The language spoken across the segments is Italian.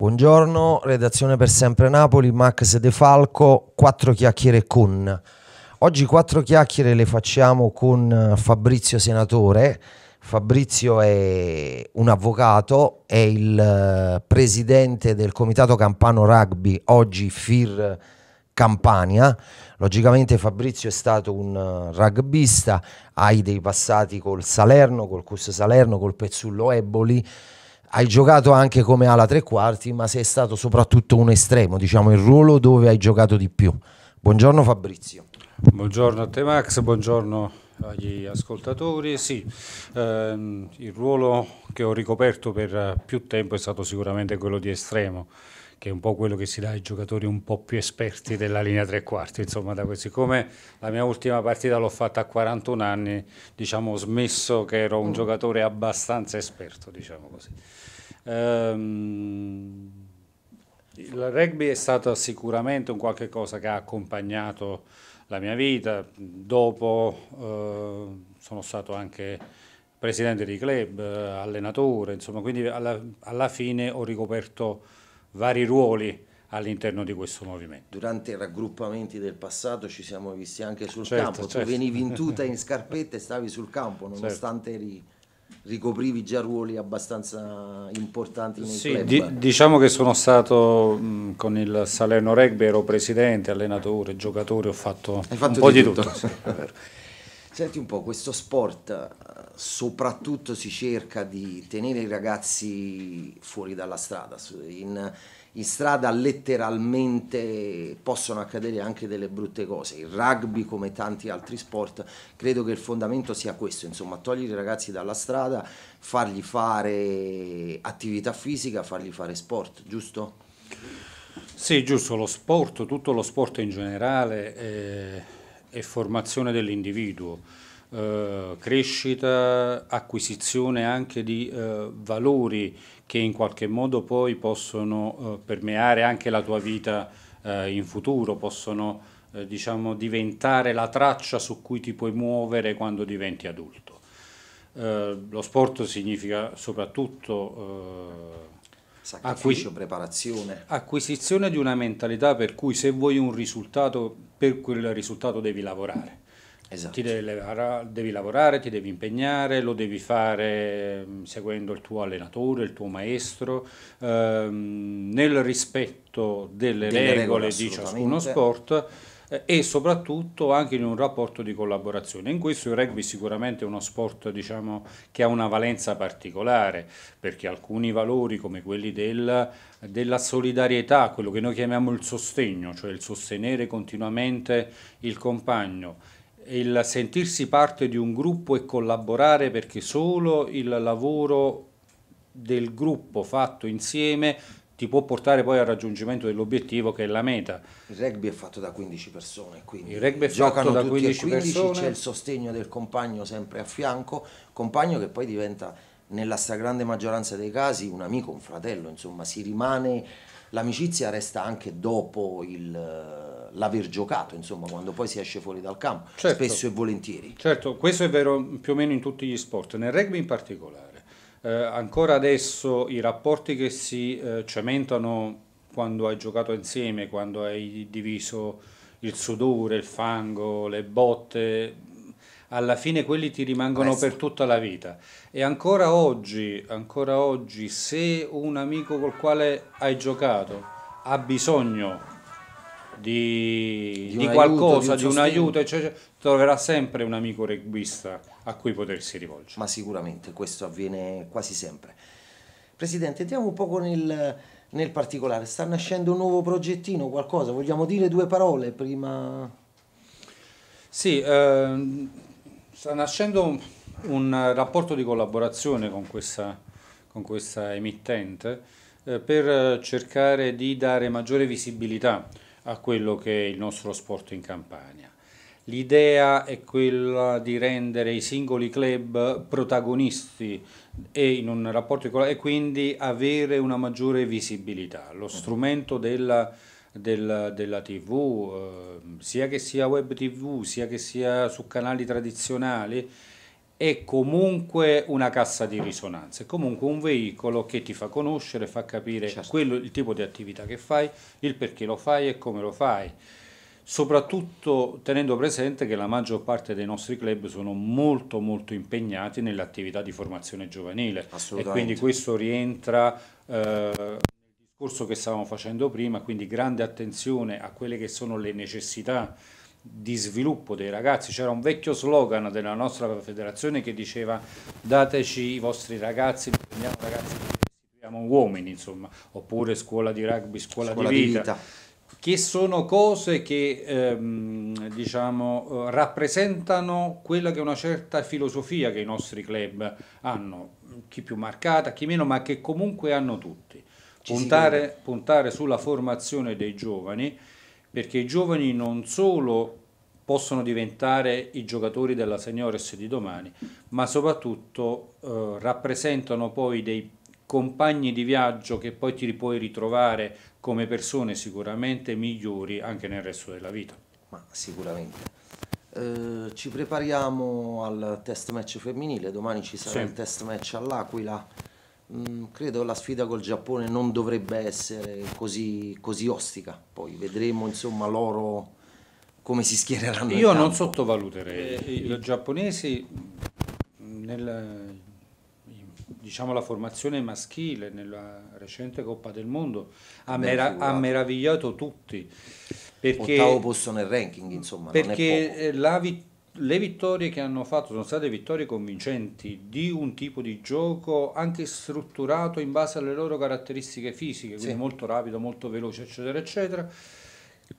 Buongiorno, redazione per sempre Napoli, Max De Falco, quattro chiacchiere con. Oggi quattro chiacchiere le facciamo con Fabrizio Senatore. Fabrizio è un avvocato, è il eh, presidente del Comitato Campano Rugby, oggi FIR Campania. Logicamente Fabrizio è stato un eh, rugbista, hai dei passati col Salerno, col Cus Salerno, col Pezzullo Eboli hai giocato anche come ala tre quarti, ma sei stato soprattutto un estremo, diciamo il ruolo dove hai giocato di più. Buongiorno Fabrizio. Buongiorno a te Max, buongiorno agli ascoltatori. Sì, ehm, il ruolo che ho ricoperto per più tempo è stato sicuramente quello di estremo che è un po' quello che si dà ai giocatori un po' più esperti della linea tre quarti. Insomma, da questi. Come la mia ultima partita l'ho fatta a 41 anni, diciamo, ho smesso che ero un mm. giocatore abbastanza esperto, diciamo così. Ehm, il rugby è stato sicuramente un qualche cosa che ha accompagnato la mia vita. Dopo eh, sono stato anche presidente di club, eh, allenatore, insomma, quindi alla, alla fine ho ricoperto vari ruoli all'interno di questo movimento. Durante i raggruppamenti del passato ci siamo visti anche sul certo, campo, certo. tu venivi in tuta in scarpetta e stavi sul campo certo. nonostante eri, ricoprivi già ruoli abbastanza importanti nel sì, di, diciamo che sono stato mh, con il Salerno Rugby, ero presidente, allenatore, giocatore, ho fatto, fatto un po' di tutto. tutto Senti un po', questo sport eh, soprattutto si cerca di tenere i ragazzi fuori dalla strada, in, in strada letteralmente possono accadere anche delle brutte cose. Il rugby, come tanti altri sport, credo che il fondamento sia questo, insomma, togliere i ragazzi dalla strada, fargli fare attività fisica, fargli fare sport, giusto? Sì, giusto, lo sport, tutto lo sport in generale, eh, e formazione dell'individuo, eh, crescita, acquisizione anche di eh, valori che in qualche modo poi possono eh, permeare anche la tua vita eh, in futuro, possono eh, diciamo, diventare la traccia su cui ti puoi muovere quando diventi adulto. Eh, lo sport significa soprattutto sacrificio, preparazione. Acquisizione di una mentalità per cui se vuoi un risultato, per quel risultato devi lavorare. Esatto. Ti devi, devi, lavorare, ti devi impegnare, lo devi fare mm, seguendo il tuo allenatore, il tuo maestro, ehm, nel rispetto delle, delle regole, regole di ciascuno sport eh, e soprattutto anche in un rapporto di collaborazione. In questo il rugby sicuramente è uno sport diciamo, che ha una valenza particolare perché alcuni valori come quelli del, della solidarietà, quello che noi chiamiamo il sostegno, cioè il sostenere continuamente il compagno, il sentirsi parte di un gruppo e collaborare perché solo il lavoro del gruppo fatto insieme ti può portare poi al raggiungimento dell'obiettivo che è la meta. Il rugby è fatto da 15 persone, quindi il rugby è giocano da 15, 15 persone. c'è il sostegno del compagno sempre a fianco, compagno che poi diventa nella stragrande maggioranza dei casi un amico, un fratello, insomma, si rimane l'amicizia resta anche dopo eh, l'aver giocato, insomma, quando poi si esce fuori dal campo, certo, spesso e volentieri. Certo, questo è vero più o meno in tutti gli sport, nel rugby in particolare. Eh, ancora adesso i rapporti che si eh, cementano quando hai giocato insieme, quando hai diviso il sudore, il fango, le botte, alla fine quelli ti rimangono Questo. per tutta la vita. E ancora oggi, ancora oggi, se un amico col quale hai giocato ha bisogno di, di, di qualcosa, aiuto, di un, di un aiuto, eccetera, troverà sempre un amico regbista a cui potersi rivolgere. Ma sicuramente questo avviene quasi sempre. Presidente, entriamo un po' nel, nel particolare. Sta nascendo un nuovo progettino, qualcosa? Vogliamo dire due parole prima? Sì, ehm, sta nascendo un, un, rapporto di collaborazione con questa, con questa emittente eh, per cercare di dare maggiore visibilità a quello che è il nostro sport in Campania. L'idea è quella di rendere i singoli club protagonisti e, in un rapporto, e quindi avere una maggiore visibilità. Lo mm. strumento della, della, della TV, eh, sia che sia web TV, sia che sia su canali tradizionali, è comunque una cassa di risonanza, è comunque un veicolo che ti fa conoscere, fa capire certo. quello, il tipo di attività che fai, il perché lo fai e come lo fai. Soprattutto tenendo presente che la maggior parte dei nostri club sono molto molto impegnati nell'attività di formazione giovanile e quindi questo rientra eh, nel discorso che stavamo facendo prima, quindi grande attenzione a quelle che sono le necessità di sviluppo dei ragazzi. C'era un vecchio slogan della nostra federazione che diceva dateci i vostri ragazzi, prendiamo ragazzi siamo uomini, insomma, oppure scuola di rugby, scuola, scuola di, vita, di, vita, che sono cose che ehm, diciamo, eh, rappresentano quella che è una certa filosofia che i nostri club hanno, chi più marcata, chi meno, ma che comunque hanno tutti. puntare, puntare sulla formazione dei giovani perché i giovani non solo possono diventare i giocatori della Seniores di domani, ma soprattutto eh, rappresentano poi dei compagni di viaggio che poi ti puoi ritrovare come persone sicuramente migliori anche nel resto della vita. Ma sicuramente. Eh, ci prepariamo al test match femminile, domani ci sarà sì. il test match all'Aquila mh, mm, credo la sfida col Giappone non dovrebbe essere così, così ostica, poi vedremo insomma loro come si schiereranno. Io non sottovaluterei eh, i giapponesi nel, diciamo, la formazione maschile nella recente Coppa del Mondo ha, mera ha meravigliato tutti. Perché, Ottavo posto nel ranking, insomma. Perché eh, la vittoria le vittorie che hanno fatto sono state vittorie convincenti di un tipo di gioco anche strutturato in base alle loro caratteristiche fisiche, quindi sì. molto rapido, molto veloce, eccetera, eccetera,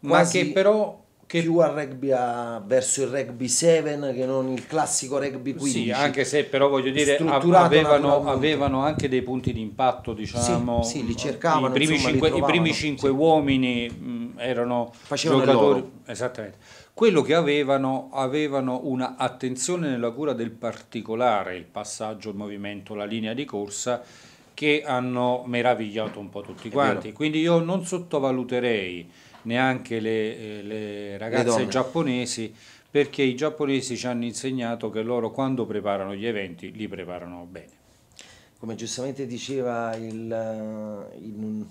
Quasi ma che però... Che più al rugby a, verso il rugby 7 che non il classico rugby 15. Sì, anche se però voglio dire avevano, avevano, anche dei punti di impatto, diciamo, sì, sì, li cercavano, i primi, insomma, cinque, i primi cinque uomini mh, mm, erano Facevano giocatori, esattamente quello che avevano, avevano una attenzione nella cura del particolare, il passaggio, il movimento, la linea di corsa, che hanno meravigliato un po' tutti quanti. Quindi io non sottovaluterei neanche le, le ragazze le giapponesi perché i giapponesi ci hanno insegnato che loro quando preparano gli eventi li preparano bene. Come giustamente diceva il, eh, il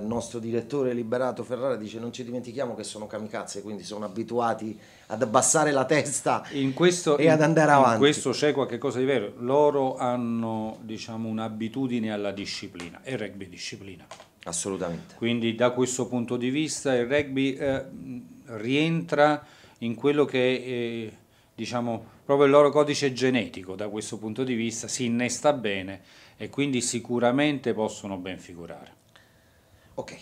nostro direttore liberato Ferrara dice non ci dimentichiamo che sono kamikaze, quindi sono abituati ad abbassare la testa questo, e ad andare avanti. In questo c'è qualcosa di vero, loro hanno diciamo, un'abitudine alla disciplina, e rugby disciplina. Assolutamente. Quindi da questo punto di vista il rugby eh, rientra in quello che è eh, diciamo, proprio il loro codice genetico, da questo punto di vista si innesta bene e quindi sicuramente possono ben figurare. Ok,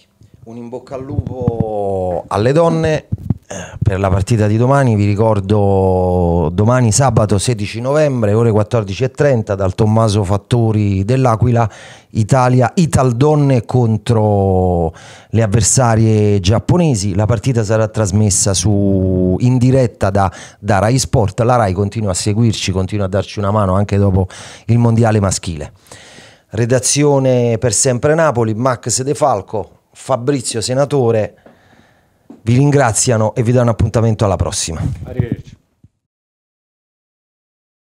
un in bocca al lupo alle donne eh, per la partita di domani. Vi ricordo domani sabato 16 novembre, ore 14.30, dal Tommaso Fattori dell'Aquila, Italia, Italdonne contro le avversarie giapponesi. La partita sarà trasmessa su, in diretta da, da Rai Sport. La Rai continua a seguirci, continua a darci una mano anche dopo il mondiale maschile redazione per sempre Napoli, Max De Falco, Fabrizio Senatore, vi ringraziano e vi danno appuntamento alla prossima. Arrivederci.